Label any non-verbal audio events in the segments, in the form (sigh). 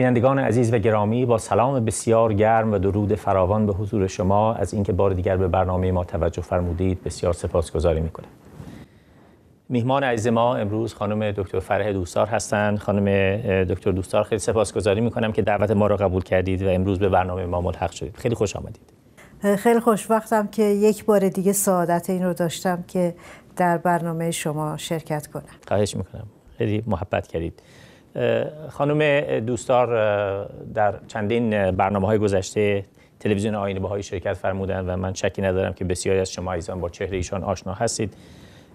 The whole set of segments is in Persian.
بینندگان عزیز و گرامی با سلام بسیار گرم و درود فراوان به حضور شما از اینکه بار دیگر به برنامه ما توجه فرمودید بسیار سپاسگزاری میکنم میهمان عزیز ما امروز خانم دکتر فرح دوستار هستند خانم دکتر دوستار خیلی سپاسگزاری میکنم که دعوت ما را قبول کردید و امروز به برنامه ما ملحق شدید خیلی خوش آمدید خیلی وقتم که یک بار دیگه سعادت این رو داشتم که در برنامه شما شرکت کنم خواهش میکنم خیلی محبت کردید خانم دوستار در چندین برنامه های گذشته تلویزیون آینه بهایی شرکت فرمودن و من شکی ندارم که بسیاری از شما ایزان با چهره ایشان آشنا هستید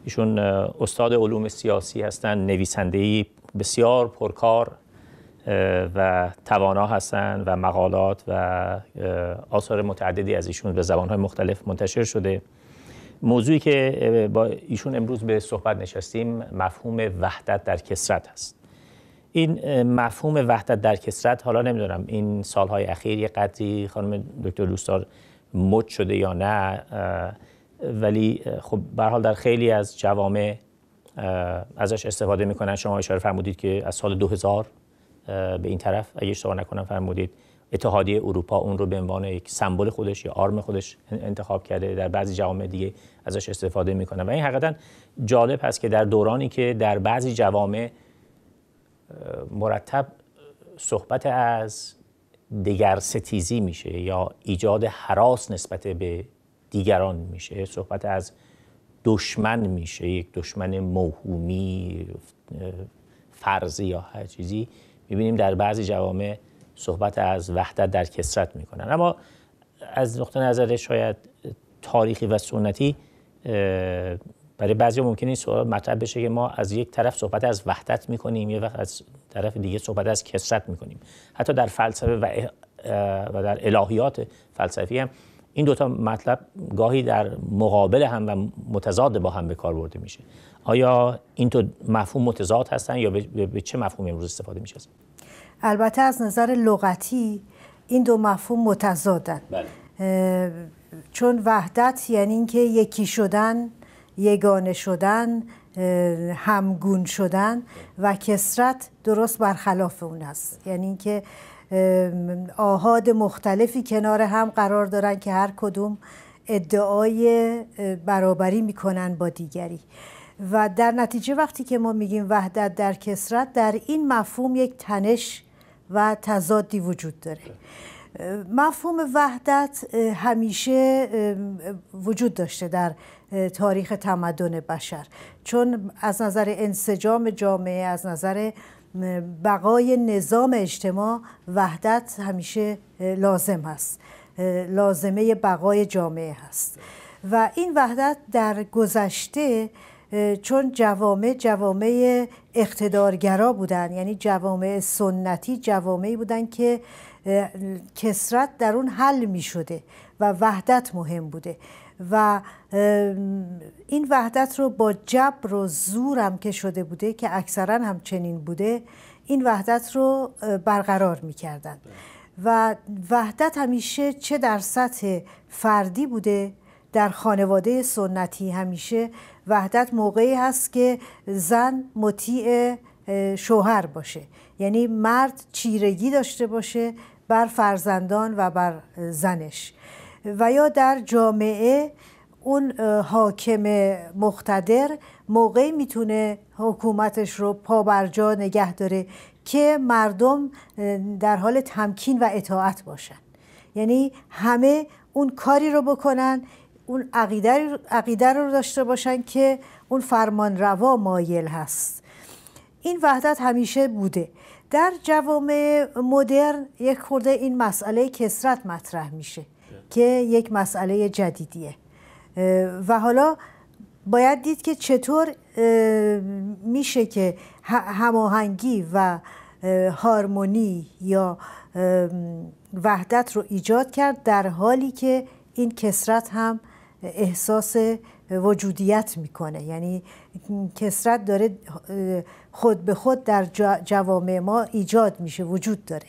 ایشون استاد علوم سیاسی هستند نویسنده بسیار پرکار و توانا هستند و مقالات و آثار متعددی از ایشون به زبانهای مختلف منتشر شده موضوعی که با ایشون امروز به صحبت نشستیم مفهوم وحدت در کسرت هست این مفهوم وحدت در کسرت حالا نمیدونم این سالهای اخیر یه قدری خانم دکتر دوستار مد شده یا نه ولی خب به حال در خیلی از جوامع ازش استفاده میکنن شما اشاره فرمودید که از سال 2000 به این طرف اگه اشتباه نکنم فرمودید اتحادیه اروپا اون رو به عنوان یک سمبل خودش یا آرم خودش انتخاب کرده در بعضی جوامع دیگه ازش استفاده میکنن و این حقیقتا جالب هست که در دورانی که در بعضی جوامع مرتب صحبت از دیگر ستیزی میشه یا ایجاد حراس نسبت به دیگران میشه صحبت از دشمن میشه یک دشمن موهومی فرضی یا هر چیزی میبینیم در بعضی جوامع صحبت از وحدت در کسرت میکنن اما از نقطه نظر شاید تاریخی و سنتی برای بعضی ممکن این سوال مطرح بشه که ما از یک طرف صحبت از وحدت میکنیم یه وقت از طرف دیگه صحبت از کسرت میکنیم حتی در فلسفه و, و در الهیات فلسفی هم این دوتا مطلب گاهی در مقابل هم و متضاد با هم به کار برده میشه آیا این دو مفهوم متضاد هستن یا به چه مفهومی امروز استفاده میشه البته از نظر لغتی این دو مفهوم متضادن بله. چون وحدت یعنی اینکه یکی شدن یگانه شدن همگون شدن و کسرت درست برخلاف اون است یعنی اینکه آهاد مختلفی کنار هم قرار دارن که هر کدوم ادعای برابری میکنن با دیگری و در نتیجه وقتی که ما میگیم وحدت در کسرت در این مفهوم یک تنش و تضادی وجود داره مفهوم وحدت همیشه وجود داشته در تاریخ تمدن بشر چون از نظر انسجام جامعه از نظر بقای نظام اجتماع وحدت همیشه لازم هست لازمه بقای جامعه هست و این وحدت در گذشته چون جوامع جوامع اقتدارگرا بودن یعنی جوامع سنتی جوامعی بودن که کسرت در اون حل می شده و وحدت مهم بوده و این وحدت رو با جبر و زورم که شده بوده که اکثرا هم چنین بوده این وحدت رو برقرار کردن و وحدت همیشه چه در سطح فردی بوده در خانواده سنتی همیشه وحدت موقعی هست که زن مطیع شوهر باشه یعنی مرد چیرگی داشته باشه بر فرزندان و بر زنش و یا در جامعه اون حاکم مقتدر موقعی میتونه حکومتش رو پابرجا نگه داره که مردم در حال تمکین و اطاعت باشن یعنی همه اون کاری رو بکنن اون عقیده, عقیده رو داشته باشن که اون فرمان روا مایل هست این وحدت همیشه بوده در جوامع مدرن یک خورده این مسئله کسرت مطرح میشه که یک مسئله جدیدیه و حالا باید دید که چطور میشه که هماهنگی و هارمونی یا وحدت رو ایجاد کرد در حالی که این کسرت هم احساس وجودیت میکنه یعنی کسرت داره خود به خود در جوامع ما ایجاد میشه وجود داره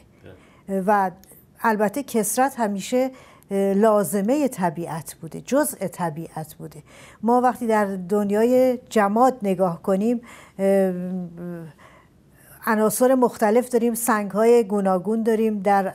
بله. و البته کسرت همیشه لازمه طبیعت بوده جزء طبیعت بوده ما وقتی در دنیای جماد نگاه کنیم عناصر مختلف داریم سنگ های گوناگون داریم در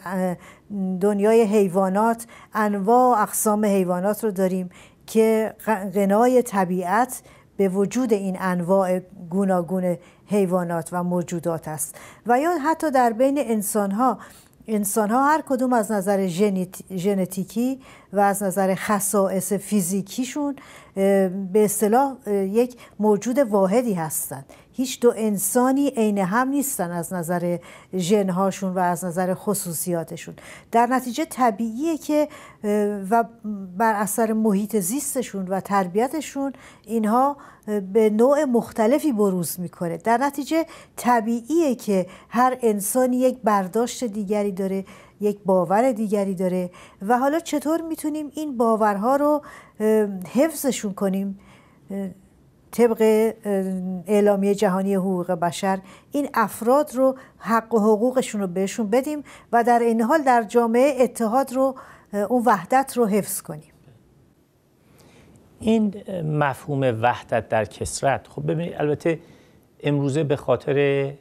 دنیای حیوانات انواع و اقسام حیوانات رو داریم که غنای طبیعت به وجود این انواع گوناگون حیوانات و موجودات است و یا حتی در بین انسان ها انسان ها هر کدوم از نظر ژنتیکی و از نظر خصائص فیزیکیشون به اصطلاح یک موجود واحدی هستند هیچ دو انسانی عین هم نیستن از نظر ژنهاشون و از نظر خصوصیاتشون در نتیجه طبیعیه که و بر اثر محیط زیستشون و تربیتشون اینها به نوع مختلفی بروز میکنه در نتیجه طبیعیه که هر انسانی یک برداشت دیگری داره یک باور دیگری داره و حالا چطور میتونیم این باورها رو حفظشون کنیم طبق اعلامیه جهانی حقوق بشر این افراد رو حق و حقوقشون رو بهشون بدیم و در این حال در جامعه اتحاد رو اون وحدت رو حفظ کنیم این مفهوم وحدت در کسرت خب ببینید البته امروزه به خاطر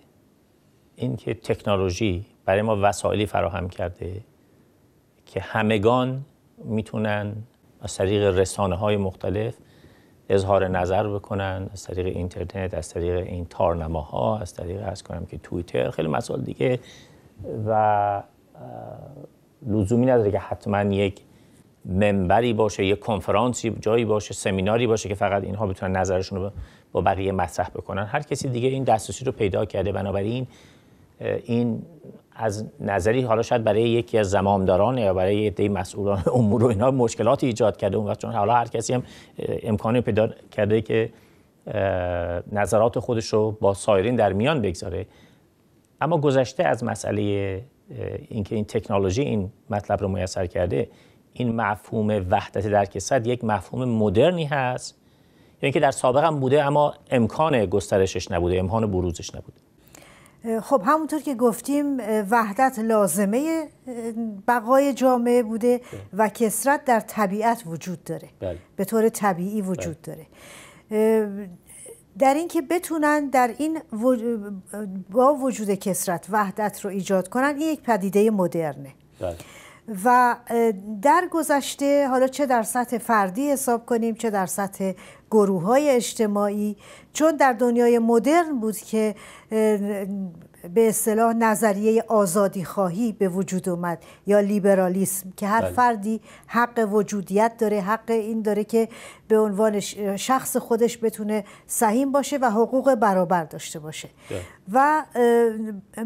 اینکه تکنولوژی برای ما وسایلی فراهم کرده که همگان میتونن از طریق رسانه های مختلف اظهار نظر بکنن از طریق اینترنت از طریق این تارنماها از طریق از کنم که توییتر خیلی مسائل دیگه و لزومی نداره که حتما یک ممبری باشه یک کنفرانسی جایی باشه سمیناری باشه که فقط اینها بتونن نظرشون رو با بقیه مطرح بکنن هر کسی دیگه این دسترسی رو پیدا کرده بنابراین این از نظری حالا شاید برای یکی از زمامداران یا برای یه مسئولان (laughs) امور و اینا مشکلاتی ایجاد کرده اون وقت چون حالا هر کسی هم امکانی پیدا کرده که نظرات خودش رو با سایرین در میان بگذاره اما گذشته از مسئله اینکه این تکنولوژی این مطلب رو میسر کرده این مفهوم وحدت در کسد یک مفهوم مدرنی هست یعنی که در سابق هم بوده اما امکان گسترشش نبوده امکان بروزش نبوده خب همونطور که گفتیم وحدت لازمه بقای جامعه بوده و کسرت در طبیعت وجود داره بله. به طور طبیعی وجود بله. داره در اینکه بتونن در این با وجود کسرت وحدت رو ایجاد کنن این یک پدیده مدرنه بله. و در گذشته حالا چه در سطح فردی حساب کنیم چه در سطح گروه های اجتماعی چون در دنیای مدرن بود که به اصطلاح نظریه آزادی خواهی به وجود اومد یا لیبرالیسم که هر بله. فردی حق وجودیت داره حق این داره که به عنوان شخص خودش بتونه سهیم باشه و حقوق برابر داشته باشه بله. و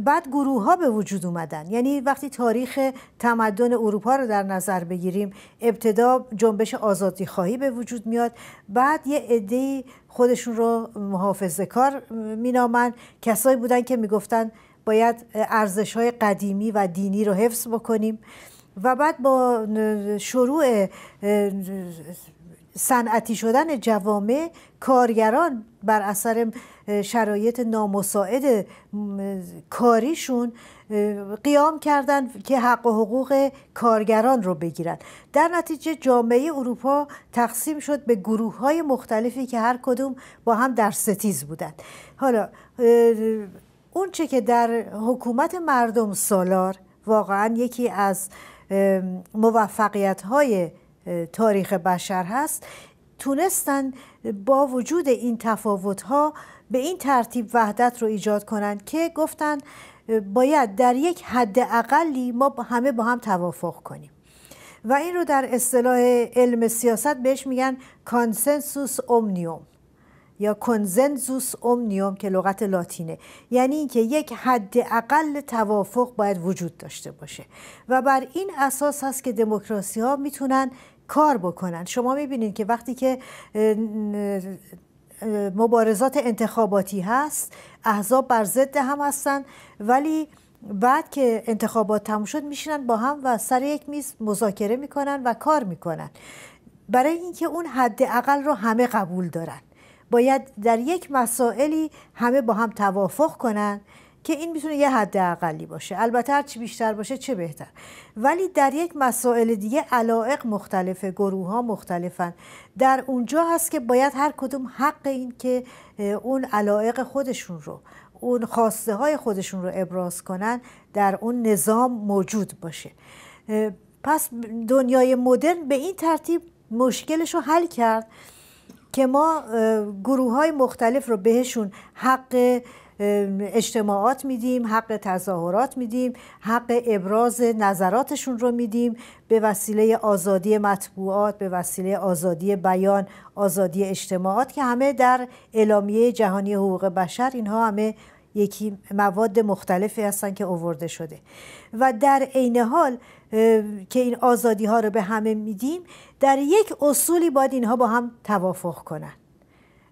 بعد گروه ها به وجود اومدن یعنی وقتی تاریخ تمدن اروپا رو در نظر بگیریم ابتدا جنبش آزادی خواهی به وجود میاد بعد یه عده خودشون رو محافظه کار مینامن کسایی بودن که میگفتن باید ارزش های قدیمی و دینی رو حفظ بکنیم و بعد با شروع صنعتی شدن جوامع کارگران بر اثر شرایط نامساعد کاریشون قیام کردند که حق و حقوق کارگران رو بگیرن در نتیجه جامعه اروپا تقسیم شد به گروه های مختلفی که هر کدوم با هم در ستیز بودند حالا اون چه که در حکومت مردم سالار واقعا یکی از موفقیت های تاریخ بشر هست تونستن با وجود این تفاوت ها به این ترتیب وحدت رو ایجاد کنند که گفتن باید در یک حد اقلی ما همه با هم توافق کنیم و این رو در اصطلاح علم سیاست بهش میگن کانسنسوس اومنیوم یا کنزنسوس اومنیوم که لغت لاتینه یعنی اینکه یک حد اقل توافق باید وجود داشته باشه و بر این اساس هست که دموکراسی ها میتونن کار بکنن شما میبینید که وقتی که مبارزات انتخاباتی هست احزاب بر ضد هم هستن ولی بعد که انتخابات تموم شد میشینن با هم و سر یک میز مذاکره میکنن و کار میکنن برای اینکه اون حد اقل رو همه قبول دارن باید در یک مسائلی همه با هم توافق کنن که این میتونه یه حد اقلی باشه البته هر چی بیشتر باشه چه بهتر ولی در یک مسائل دیگه علائق مختلفه گروه ها مختلفن در اونجا هست که باید هر کدوم حق این که اون علائق خودشون رو اون خواسته های خودشون رو ابراز کنن در اون نظام موجود باشه پس دنیای مدرن به این ترتیب مشکلش رو حل کرد که ما گروه های مختلف رو بهشون حق اجتماعات میدیم حق تظاهرات میدیم حق ابراز نظراتشون رو میدیم به وسیله آزادی مطبوعات به وسیله آزادی بیان آزادی اجتماعات که همه در اعلامیه جهانی حقوق بشر اینها همه یکی مواد مختلفی هستن که اوورده شده و در عین حال که این آزادی ها رو به همه میدیم در یک اصولی باید اینها با هم توافق کنن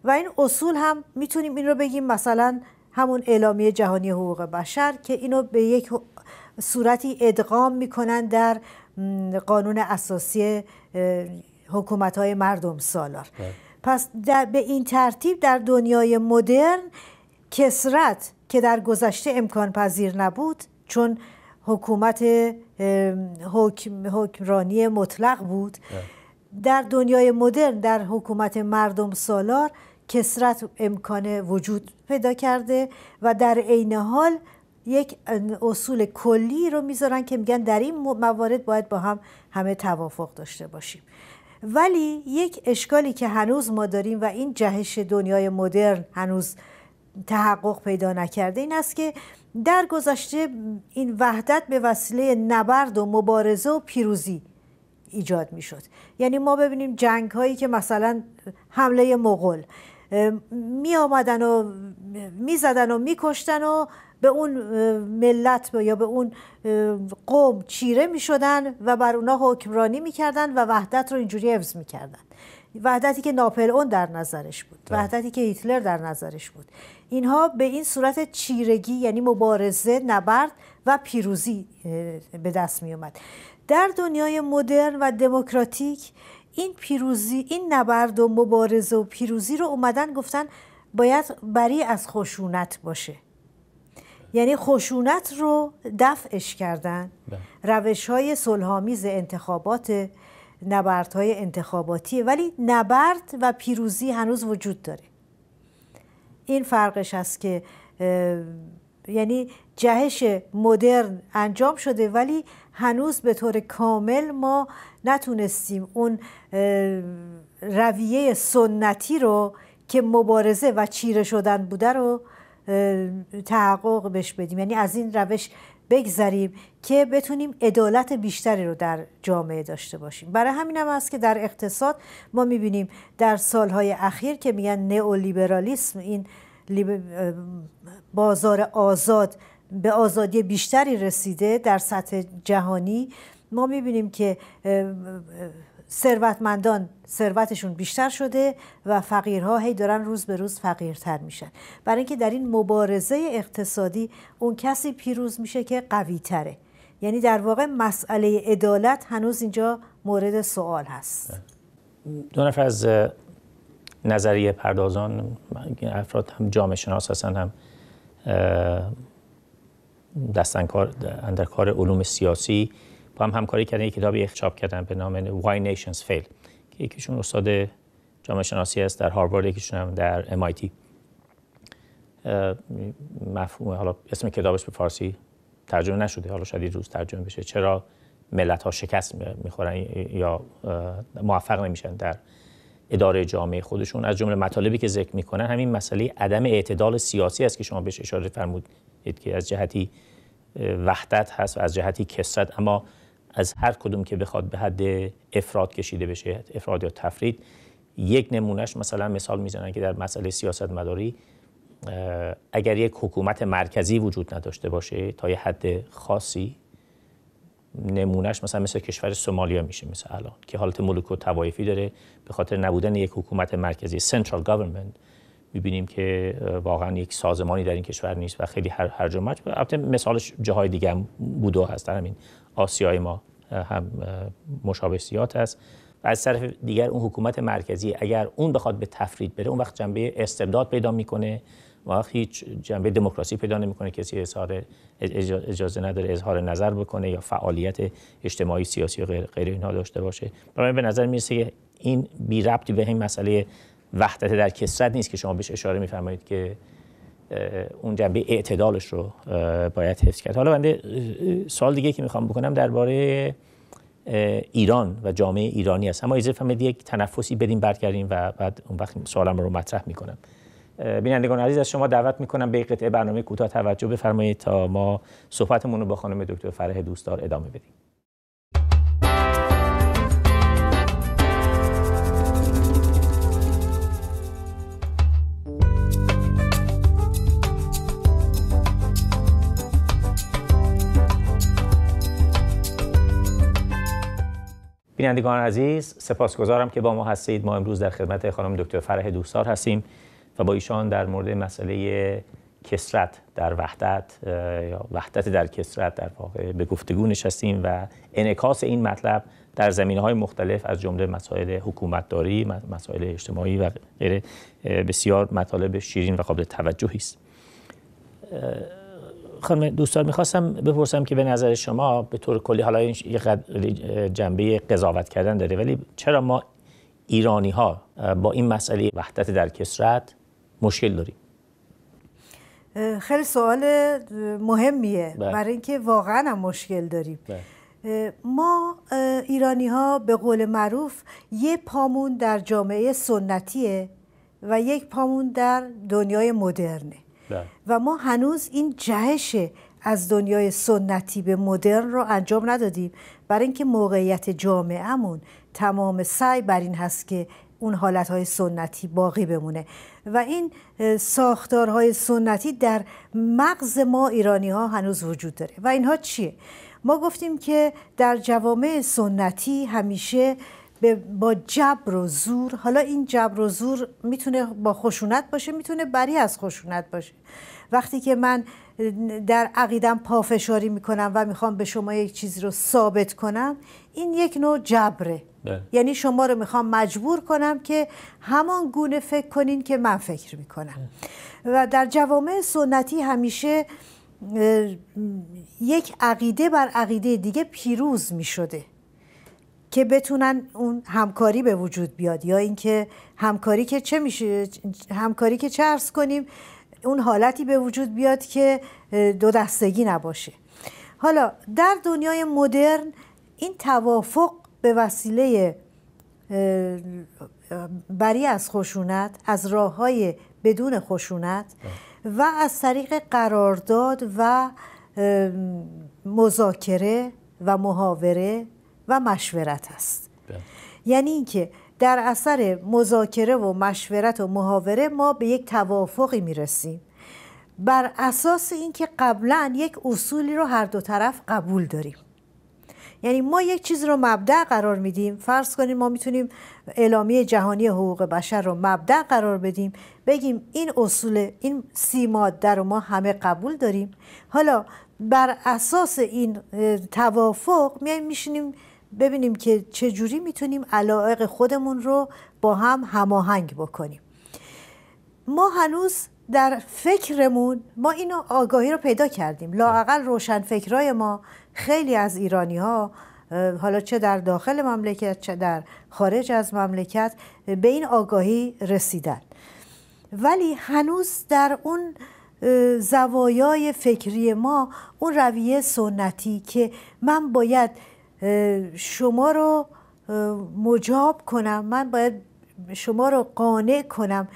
و این اصول هم میتونیم این رو بگیم مثلا همون اعلامیه جهانی حقوق بشر که اینو به یک صورتی ادغام میکنن در قانون اساسی حکومت های مردم سالار بله. پس به این ترتیب در دنیای مدرن کسرت که در گذشته امکان پذیر نبود چون حکومت حکم، حکمرانی مطلق بود در دنیای مدرن در حکومت مردم سالار کسرت امکان وجود پیدا کرده و در عین حال یک اصول کلی رو میذارن که میگن در این موارد باید با هم همه توافق داشته باشیم ولی یک اشکالی که هنوز ما داریم و این جهش دنیای مدرن هنوز تحقق پیدا نکرده این است که در گذشته این وحدت به وسیله نبرد و مبارزه و پیروزی ایجاد می شد یعنی ما ببینیم جنگ هایی که مثلا حمله مغول می آمدن و می زدن و می کشتن و به اون ملت یا به اون قوم چیره می شدن و بر اونا حکمرانی می کردن و وحدت رو اینجوری حفظ می کردن وحدتی که ناپل در نظرش بود بله. وحدتی که هیتلر در نظرش بود اینها به این صورت چیرگی یعنی مبارزه نبرد و پیروزی به دست می اومد در دنیای مدرن و دموکراتیک این پیروزی این نبرد و مبارزه و پیروزی رو اومدن گفتن باید بری از خشونت باشه یعنی خشونت رو دفعش کردن بله. روش های سلحامیز انتخابات نبردهای انتخاباتیه ولی نبرد و پیروزی هنوز وجود داره این فرقش است که یعنی جهش مدرن انجام شده ولی هنوز به طور کامل ما نتونستیم اون رویه سنتی رو که مبارزه و چیره شدن بوده رو تحقق بش بدیم یعنی از این روش بگذریم که بتونیم عدالت بیشتری رو در جامعه داشته باشیم برای همین هم است که در اقتصاد ما میبینیم در سالهای اخیر که میگن نئولیبرالیسم این بازار آزاد به آزادی بیشتری رسیده در سطح جهانی ما میبینیم که ثروتمندان ثروتشون بیشتر شده و فقیرها هی دارن روز به روز فقیرتر میشن برای اینکه در این مبارزه اقتصادی اون کسی پیروز میشه که قوی تره یعنی در واقع مسئله عدالت هنوز اینجا مورد سوال هست دو نفر از نظریه پردازان افراد هم جامعه شناس هستن هم دستنکار اندرکار علوم سیاسی با هم همکاری کردن یک کتابی چاپ کردن به نام Why Nations Fail که یکیشون استاد جامعه شناسی است در هاروارد یکیشون هم در MIT مفهوم حالا اسم کتابش به فارسی ترجمه نشده حالا شاید روز ترجمه بشه چرا ملت ها شکست میخورن یا موفق نمیشن در اداره جامعه خودشون از جمله مطالبی که ذکر میکنن همین مسئله عدم اعتدال سیاسی است که شما بهش اشاره فرمودید که از جهتی وحدت هست و از جهتی کسرت اما از هر کدوم که بخواد به حد افراد کشیده بشه افراد یا تفرید یک نمونهش مثلا مثال میزنن که در مسئله سیاست مداری اگر یک حکومت مرکزی وجود نداشته باشه تا یه حد خاصی نمونهش مثلا مثل کشور سومالیا میشه مثل الان که حالت ملک و توایفی داره به خاطر نبودن یک حکومت مرکزی سنترال گورنمنت میبینیم که واقعا یک سازمانی در این کشور نیست و خیلی هر هر جمعه مثالش جاهای دیگه بوده هست همین آسیای ما هم مشابه سیات است و از طرف دیگر اون حکومت مرکزی اگر اون بخواد به تفرید بره اون وقت جنبه استبداد پیدا میکنه و وقت هیچ جنبه دموکراسی پیدا نمیکنه کسی اظهار اجازه نداره اظهار نظر بکنه یا فعالیت اجتماعی سیاسی و غیر, غیر اینها داشته باشه برای به نظر میرسه که این بی ربطی به این مسئله وحدت در کسرت نیست که شما بهش اشاره میفرمایید که اون جنبه اعتدالش رو باید حفظ کرد حالا بنده سال دیگه که میخوام بکنم درباره ایران و جامعه ایرانی است اما اجازه فرمایید یک تنفسی بدیم برگردیم و بعد اون وقت سوالم رو مطرح میکنم بینندگان عزیز از شما دعوت میکنم به قطعه برنامه کوتاه توجه بفرمایید تا ما صحبتمون رو با خانم دکتر فرح دوستدار ادامه بدیم بینندگان عزیز سپاسگزارم که با ما هستید ما امروز در خدمت خانم دکتر فرح دوستار هستیم و با ایشان در مورد مسئله کسرت در وحدت یا وحدت در کسرت در واقع به گفتگو نشستیم و انعکاس این مطلب در زمینه های مختلف از جمله مسائل حکومتداری، مسائل اجتماعی و غیره بسیار مطالب شیرین و قابل توجهی است. خانم دوستان میخواستم بپرسم که به نظر شما به طور کلی حالا این جنبه قضاوت کردن داره ولی چرا ما ایرانی ها با این مسئله وحدت در کسرت مشکل داریم خیلی سوال مهمیه بله. برای اینکه واقعا هم مشکل داریم بله. ما ایرانی ها به قول معروف یه پامون در جامعه سنتیه و یک پامون در دنیای مدرنه بله. و ما هنوز این جهش از دنیای سنتی به مدرن رو انجام ندادیم برای اینکه موقعیت جامعهمون تمام سعی بر این هست که اون حالتهای سنتی باقی بمونه و این ساختارهای سنتی در مغز ما ایرانی ها هنوز وجود داره و اینها چیه؟ ما گفتیم که در جوامع سنتی همیشه با جبر و زور حالا این جبر و زور میتونه با خشونت باشه میتونه بری از خشونت باشه وقتی که من در عقیدم پافشاری میکنم و میخوام به شما یک چیزی رو ثابت کنم این یک نوع جبره بله. یعنی شما رو میخوام مجبور کنم که همان گونه فکر کنین که من فکر میکنم و در جوامع سنتی همیشه یک عقیده بر عقیده دیگه پیروز میشده که بتونن اون همکاری به وجود بیاد یا اینکه همکاری که چه میشه همکاری که چه کنیم اون حالتی به وجود بیاد که دو دستگی نباشه حالا در دنیای مدرن این توافق به وسیله بری از خشونت از راه های بدون خشونت و از طریق قرارداد و مذاکره و محاوره و مشورت است بله. یعنی اینکه در اثر مذاکره و مشورت و محاوره ما به یک توافقی میرسیم بر اساس اینکه قبلا یک اصولی رو هر دو طرف قبول داریم یعنی ما یک چیز رو مبدع قرار میدیم فرض کنیم ما میتونیم اعلامیه جهانی حقوق بشر رو مبدع قرار بدیم بگیم این اصول این سی ماده رو ما همه قبول داریم حالا بر اساس این توافق میایم میشینیم ببینیم که چجوری میتونیم علایق خودمون رو با هم هماهنگ بکنیم ما هنوز در فکرمون ما اینو آگاهی رو پیدا کردیم لاقل روشن فکرای ما خیلی از ایرانی ها حالا چه در داخل مملکت چه در خارج از مملکت به این آگاهی رسیدن ولی هنوز در اون زوایای فکری ما اون رویه سنتی که من باید شما رو مجاب کنم من باید شما رو قانع کنم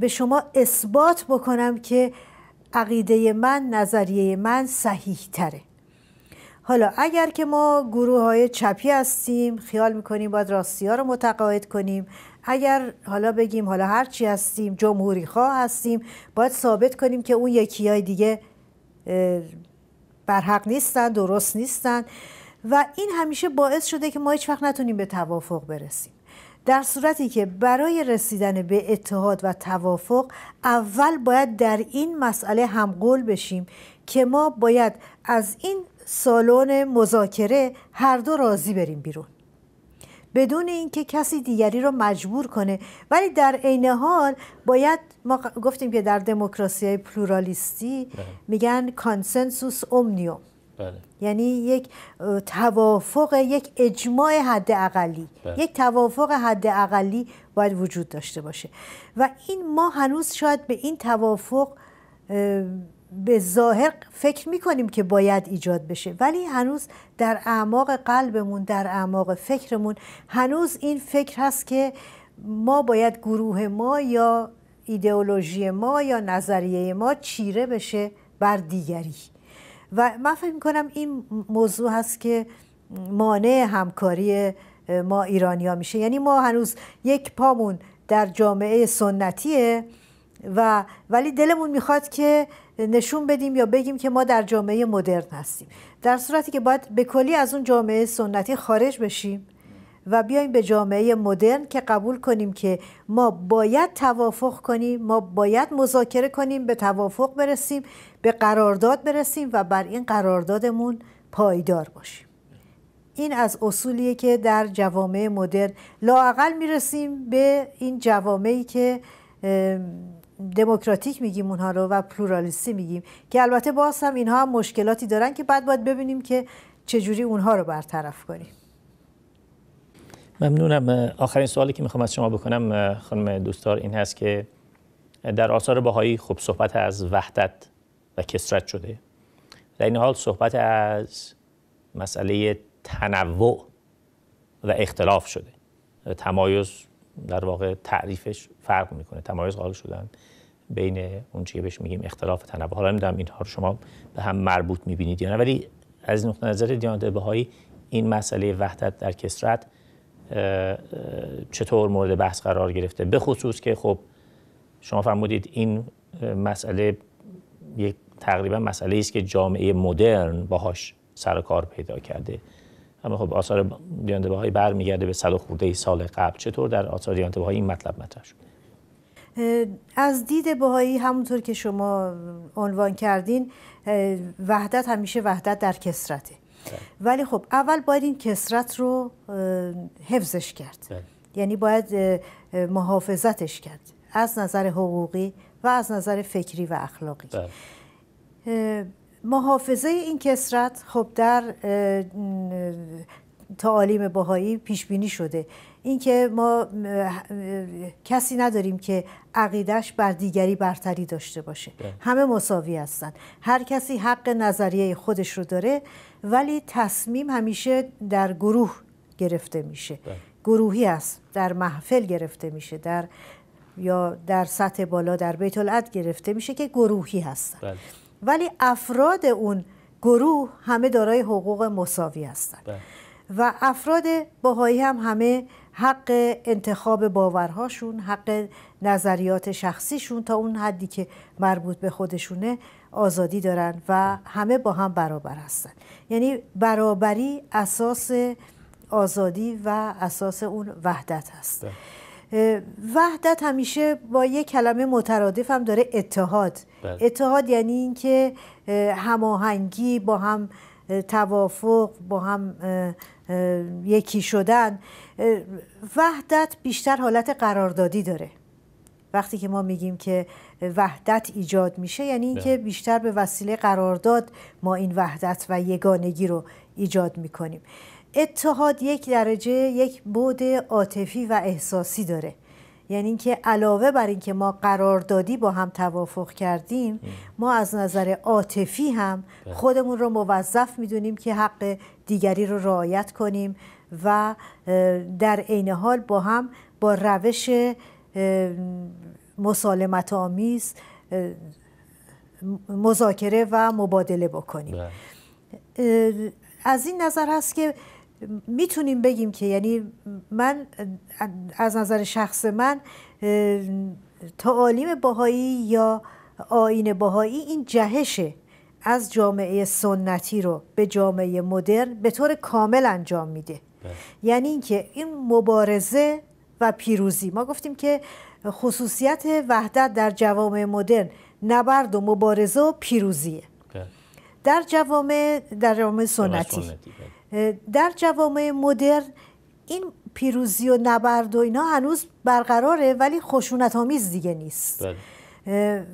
به شما اثبات بکنم که عقیده من نظریه من صحیح تره حالا اگر که ما گروه های چپی هستیم خیال میکنیم باید راستی ها رو متقاعد کنیم اگر حالا بگیم حالا هرچی هستیم جمهوری خواه هستیم باید ثابت کنیم که اون یکی های دیگه برحق نیستن درست نیستن و این همیشه باعث شده که ما هیچ وقت نتونیم به توافق برسیم در صورتی که برای رسیدن به اتحاد و توافق اول باید در این مسئله همقول بشیم که ما باید از این سالن مذاکره هر دو راضی بریم بیرون بدون اینکه کسی دیگری رو مجبور کنه ولی در عین حال باید ما گفتیم که در دموکراسی های پلورالیستی بله. میگن کانسنسوس اومنیوم بله. یعنی یک توافق یک اجماع حد اقلی بله. یک توافق حد اقلی باید وجود داشته باشه و این ما هنوز شاید به این توافق به ظاهر فکر میکنیم که باید ایجاد بشه ولی هنوز در اعماق قلبمون در اعماق فکرمون هنوز این فکر هست که ما باید گروه ما یا ایدئولوژی ما یا نظریه ما چیره بشه بر دیگری و من فکر میکنم این موضوع هست که مانع همکاری ما ایرانیا میشه یعنی ما هنوز یک پامون در جامعه سنتیه و ولی دلمون میخواد که نشون بدیم یا بگیم که ما در جامعه مدرن هستیم در صورتی که باید به کلی از اون جامعه سنتی خارج بشیم و بیایم به جامعه مدرن که قبول کنیم که ما باید توافق کنیم ما باید مذاکره کنیم به توافق برسیم به قرارداد برسیم و بر این قراردادمون پایدار باشیم این از اصولیه که در جوامع مدرن لاقل میرسیم به این جوامعی که دموکراتیک میگیم اونها رو و پلورالیستی میگیم که البته باز هم اینها هم مشکلاتی دارن که بعد باید ببینیم که چجوری اونها رو برطرف کنیم ممنونم آخرین سوالی که میخوام از شما بکنم خانم دوستار این هست که در آثار باهایی خب صحبت از وحدت و کسرت شده در این حال صحبت از مسئله تنوع و اختلاف شده تمایز در واقع تعریفش فرق میکنه تمایز قائل شدن بین اون چیه بهش میگیم اختلاف و تنوع حالا نمیدونم اینها رو شما به هم مربوط میبینید یا نه ولی از نقطه نظر دیانت بهایی این مسئله وحدت در کسرت چطور مورد بحث قرار گرفته به خصوص که خب شما فرمودید این مسئله یک تقریبا مسئله است که جامعه مدرن باهاش سر کار پیدا کرده اما خب آثار دیانت بهایی برمیگرده به صد خورده سال قبل چطور در آثار دیانت این مطلب مطرح شد از دید بهایی همونطور که شما عنوان کردین وحدت همیشه وحدت در کسرته بله. ولی خب اول باید این کسرت رو حفظش کرد بله. یعنی باید محافظتش کرد از نظر حقوقی و از نظر فکری و اخلاقی بله. محافظه این کسرت خب در تعالیم باهایی پیش بینی شده اینکه ما کسی نداریم که عقیدش بر دیگری برتری داشته باشه بله. همه مساوی هستن هر کسی حق نظریه خودش رو داره ولی تصمیم همیشه در گروه گرفته میشه بله. گروهی است در محفل گرفته میشه در یا در سطح بالا در بیت العدل گرفته میشه که گروهی هستن بله. ولی افراد اون گروه همه دارای حقوق مساوی هستند و افراد باهایی هم همه حق انتخاب باورهاشون حق نظریات شخصیشون تا اون حدی که مربوط به خودشونه آزادی دارن و همه با هم برابر هستن یعنی برابری اساس آزادی و اساس اون وحدت هست بله. وحدت همیشه با یه کلمه مترادف هم داره اتحاد بله. اتحاد یعنی اینکه هماهنگی با هم توافق با هم یکی شدن وحدت بیشتر حالت قراردادی داره وقتی که ما میگیم که وحدت ایجاد میشه یعنی اینکه بله. بیشتر به وسیله قرارداد ما این وحدت و یگانگی رو ایجاد میکنیم اتحاد یک درجه یک بود عاطفی و احساسی داره یعنی اینکه علاوه بر اینکه ما قراردادی با هم توافق کردیم ما از نظر عاطفی هم بله. خودمون رو موظف میدونیم که حق دیگری رو رعایت کنیم و در عین حال با هم با روش مسالمت آمیز مذاکره و مبادله بکنیم بله. از این نظر هست که میتونیم بگیم که یعنی من از نظر شخص من تعالیم باهایی یا آین باهایی این جهشه از جامعه سنتی رو به جامعه مدرن به طور کامل انجام میده بله. یعنی اینکه این مبارزه و پیروزی ما گفتیم که خصوصیت وحدت در جوامع مدرن نبرد و مبارزه و پیروزیه بله. در جوامع در جامعه سنتی بله. در جوامع مدرن این پیروزی و نبرد و اینا هنوز برقراره ولی خشونت آمیز دیگه نیست بله.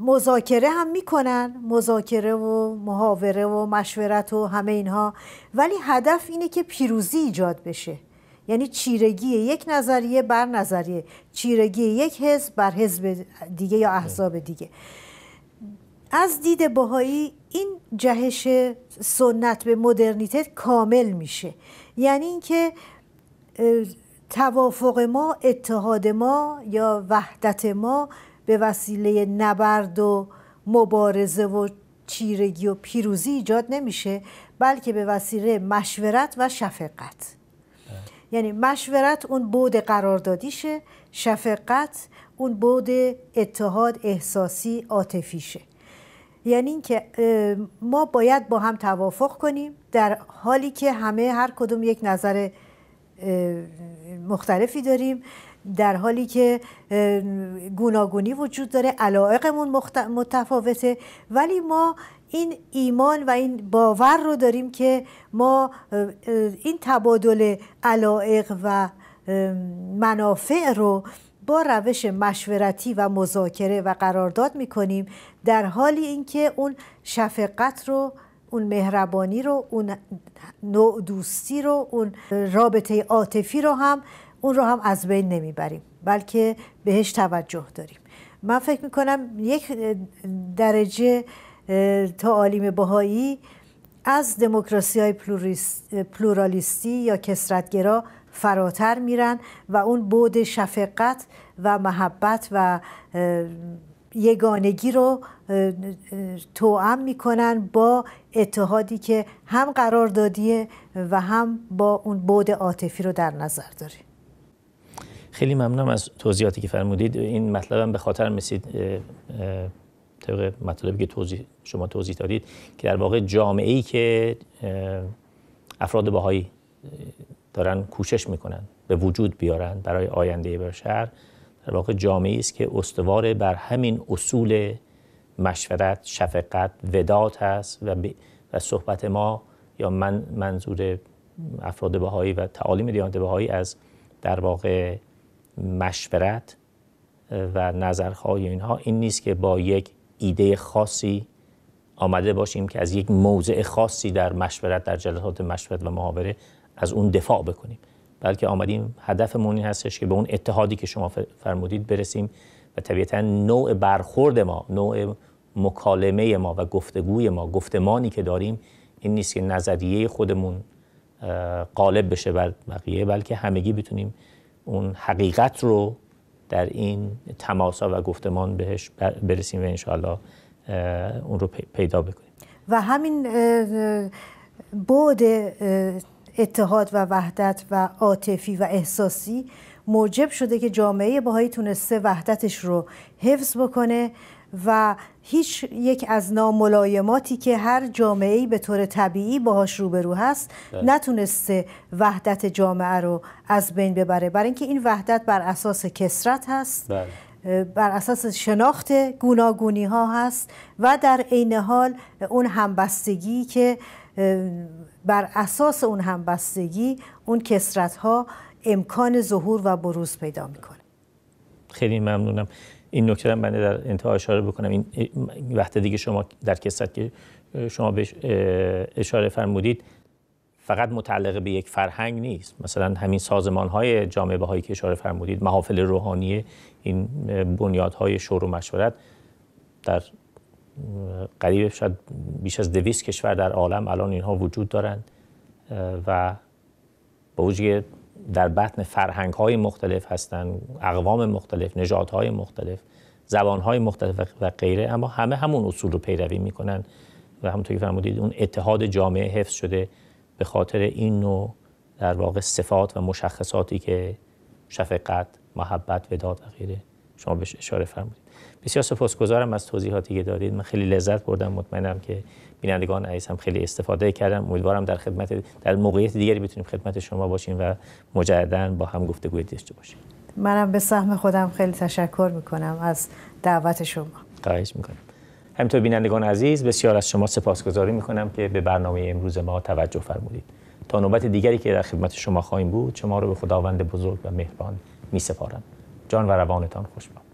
مذاکره هم میکنن مذاکره و محاوره و مشورت و همه اینها ولی هدف اینه که پیروزی ایجاد بشه یعنی چیرگی یک نظریه بر نظریه چیرگی یک حزب بر حزب دیگه یا بله. احزاب دیگه از دید بهایی این جهش سنت به مدرنیته کامل میشه یعنی اینکه توافق ما اتحاد ما یا وحدت ما به وسیله نبرد و مبارزه و چیرگی و پیروزی ایجاد نمیشه بلکه به وسیله مشورت و شفقت یعنی مشورت اون بود قراردادیشه شفقت اون بود اتحاد احساسی عاطفیشه یعنی اینکه ما باید با هم توافق کنیم در حالی که همه هر کدوم یک نظر مختلفی داریم در حالی که گوناگونی وجود داره علایقمون متفاوته ولی ما این ایمان و این باور رو داریم که ما این تبادل علایق و منافع رو با روش مشورتی و مذاکره و قرارداد می کنیم در حالی اینکه اون شفقت رو اون مهربانی رو اون نوع دوستی رو اون رابطه عاطفی رو هم اون رو هم از بین نمیبریم بلکه بهش توجه داریم من فکر کنم یک درجه تعالیم بهایی از دموکراسی های پلورالیستی یا کسرتگرا فراتر میرن و اون بود شفقت و محبت و یگانگی رو توام میکنن با اتحادی که هم قرار دادیه و هم با اون بود عاطفی رو در نظر داره خیلی ممنونم از توضیحاتی که فرمودید این مطلبم به خاطر رسید طبق مطلبی که توضیح شما توضیح دادید که در واقع جامعه ای که افراد باهایی دارن کوشش میکنن به وجود بیارن برای آینده بشر در واقع جامعه است که استوار بر همین اصول مشورت شفقت وداد هست و, و صحبت ما یا من منظور افراد بهایی و تعالیم دیانت بهایی از در واقع مشورت و نظرخواهی اینها این نیست که با یک ایده خاصی آمده باشیم که از یک موضع خاصی در مشورت در جلسات مشورت و محاوره از اون دفاع بکنیم بلکه آمدیم هدفمون این هستش که به اون اتحادی که شما فرمودید برسیم و طبیعتا نوع برخورد ما نوع مکالمه ما و گفتگوی ما گفتمانی که داریم این نیست که نظریه خودمون قالب بشه بر بقیه بلکه همگی بتونیم اون حقیقت رو در این تماسا و گفتمان بهش برسیم و انشاءالله اون رو پیدا بکنیم و همین بود. اتحاد و وحدت و عاطفی و احساسی موجب شده که جامعه باهایی تونسته وحدتش رو حفظ بکنه و هیچ یک از ناملایماتی که هر جامعه به طور طبیعی باهاش روبرو هست بله. نتونسته وحدت جامعه رو از بین ببره برای اینکه این وحدت بر اساس کسرت هست بله. بر اساس شناخت گوناگونی ها هست و در عین حال اون همبستگی که بر اساس اون همبستگی اون کسرت ها امکان ظهور و بروز پیدا میکنه خیلی ممنونم این نکته من بنده در انتها اشاره بکنم این وقت دیگه شما در کسرت که شما به اشاره فرمودید فقط متعلق به یک فرهنگ نیست مثلا همین سازمان های جامعه بهایی که اشاره فرمودید محافل روحانی این بنیادهای شور و مشورت در قریب شاید بیش از دویست کشور در عالم الان اینها وجود دارند و با وجود در بطن فرهنگ های مختلف هستند اقوام مختلف نژادهای های مختلف زبان های مختلف و غیره اما همه همون اصول رو پیروی میکنن و همونطور که فرمودید اون اتحاد جامعه حفظ شده به خاطر این نوع در واقع صفات و مشخصاتی که شفقت محبت وداد و غیره شما بهش اشاره فرمودید بسیار سپاسگزارم از توضیحاتی که دارید من خیلی لذت بردم مطمئنم که بینندگان عزیز هم خیلی استفاده کردم امیدوارم در خدمت در موقعیت دیگری بتونیم خدمت شما باشیم و مجددا با هم گفتگو داشته باشیم منم به سهم خودم خیلی تشکر میکنم از دعوت شما خواهش میکنم همینطور بینندگان عزیز بسیار از شما سپاسگزاری میکنم که به برنامه امروز ما توجه فرمودید تا نوبت دیگری که در خدمت شما خواهیم بود شما رو به خداوند بزرگ و مهربان می جان و روانتان خوشم.